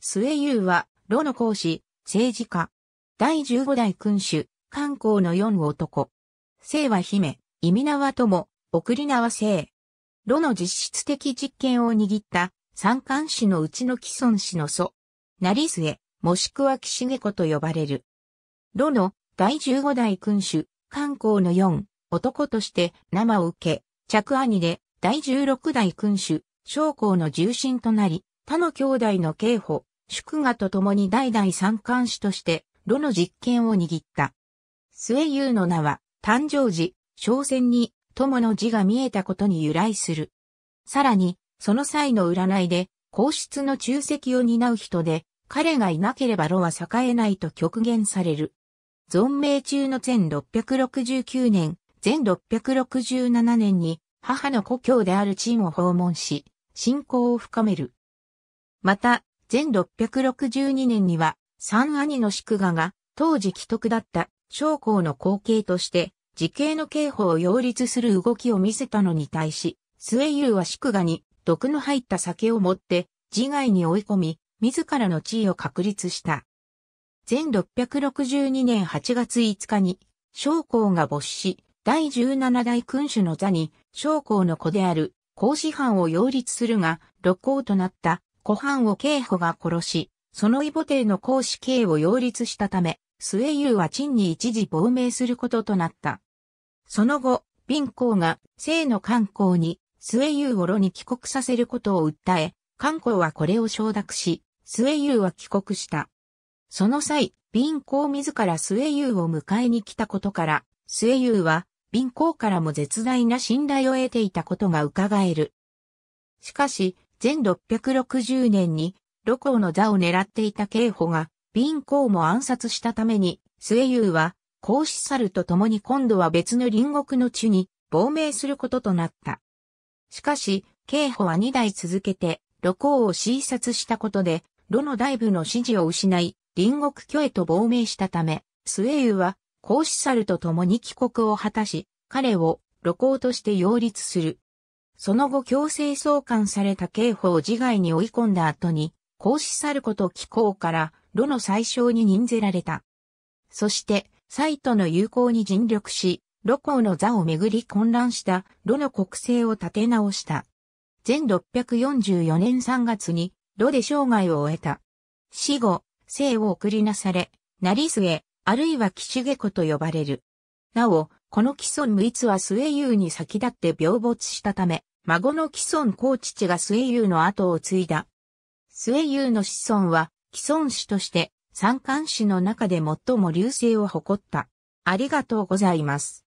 末優は、炉の講師、政治家。第十五代君主、漢光の四男。姓は姫、意味縄友、送り縄姓。炉の実質的実権を握った、三冠氏のうちの既存氏の祖。成末、もしくは岸下子と呼ばれる。炉の第十五代君主、漢光の四男として生を受け、嫡兄で第十六代君主、将校の重臣となり、他の兄弟の刑法、祝賀と共に代々三冠主として、炉の実権を握った。末優の名は、誕生時、商船に、友の字が見えたことに由来する。さらに、その際の占いで、皇室の中席を担う人で、彼がいなければ炉は栄えないと極限される。存命中の1669年、1667年に、母の故郷である陳を訪問し、信仰を深める。また、前662年には、三兄の宿賀が、当時既得だった、将校の後継として、時系の刑法を擁立する動きを見せたのに対し、末優は宿賀に、毒の入った酒を持って、自害に追い込み、自らの地位を確立した。前662年8月5日に、将校が没し、第17代君主の座に、将校の子である、孔子藩を擁立するが、六皇となった、湖畔を警保が殺し、その異母帝の公子刑を擁立したため、末優は陳に一時亡命することとなった。その後、貧公が聖の観光に末優を炉に帰国させることを訴え、観光はこれを承諾し、末優は帰国した。その際、貧公自ら末優を迎えに来たことから、末優は貧公からも絶大な信頼を得ていたことが伺える。しかし、1660年に、露光の座を狙っていた慶保が、貧公も暗殺したために、末優は、孔子猿と共に今度は別の隣国の地に亡命することとなった。しかし、慶保は2代続けて、露光を診察したことで、露の大部の支持を失い、隣国巨へと亡命したため、末優は、孔子猿と共に帰国を果たし、彼を露光として擁立する。その後強制送還された刑法を自害に追い込んだ後に、孔子去ること機構から、炉の最小に任ぜられた。そして、サイトの友好に尽力し、炉公の座をめぐり混乱した炉の国政を立て直した。全644年3月に、炉で生涯を終えた。死後、生を送りなされ、成末、あるいは岸下子と呼ばれる。なお、この既存無一は末優に先立って病没したため、孫の既孫公父が末優の後を継いだ。末優の子孫は、既存子として、三冠子の中で最も流星を誇った。ありがとうございます。